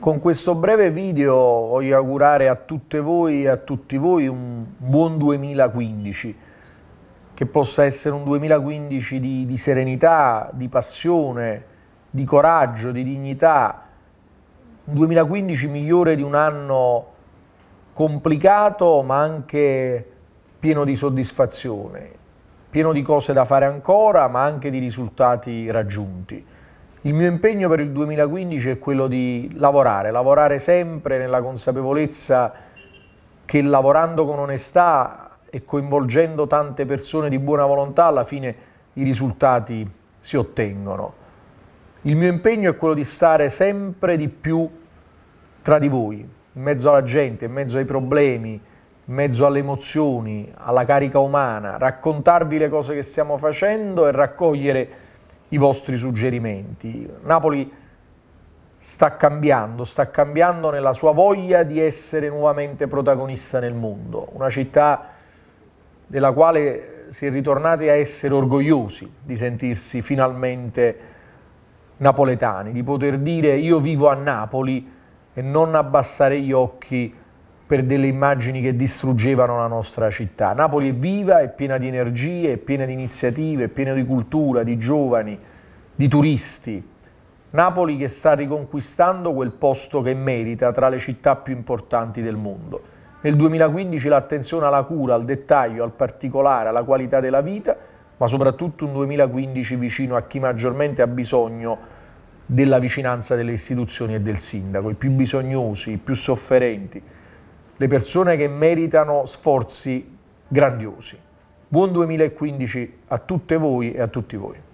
Con questo breve video voglio augurare a tutte voi e a tutti voi un buon 2015, che possa essere un 2015 di, di serenità, di passione, di coraggio, di dignità, un 2015 migliore di un anno complicato ma anche pieno di soddisfazione, pieno di cose da fare ancora ma anche di risultati raggiunti. Il mio impegno per il 2015 è quello di lavorare, lavorare sempre nella consapevolezza che lavorando con onestà e coinvolgendo tante persone di buona volontà alla fine i risultati si ottengono. Il mio impegno è quello di stare sempre di più tra di voi, in mezzo alla gente, in mezzo ai problemi, in mezzo alle emozioni, alla carica umana, raccontarvi le cose che stiamo facendo e raccogliere i vostri suggerimenti. Napoli sta cambiando, sta cambiando nella sua voglia di essere nuovamente protagonista nel mondo, una città della quale si è ritornati a essere orgogliosi di sentirsi finalmente napoletani, di poter dire io vivo a Napoli e non abbassare gli occhi per delle immagini che distruggevano la nostra città. Napoli è viva, è piena di energie, è piena di iniziative, è piena di cultura, di giovani, di turisti. Napoli che sta riconquistando quel posto che merita tra le città più importanti del mondo. Nel 2015 l'attenzione alla cura, al dettaglio, al particolare, alla qualità della vita, ma soprattutto un 2015 vicino a chi maggiormente ha bisogno della vicinanza delle istituzioni e del sindaco, i più bisognosi, i più sofferenti, le persone che meritano sforzi grandiosi. Buon 2015 a tutte voi e a tutti voi.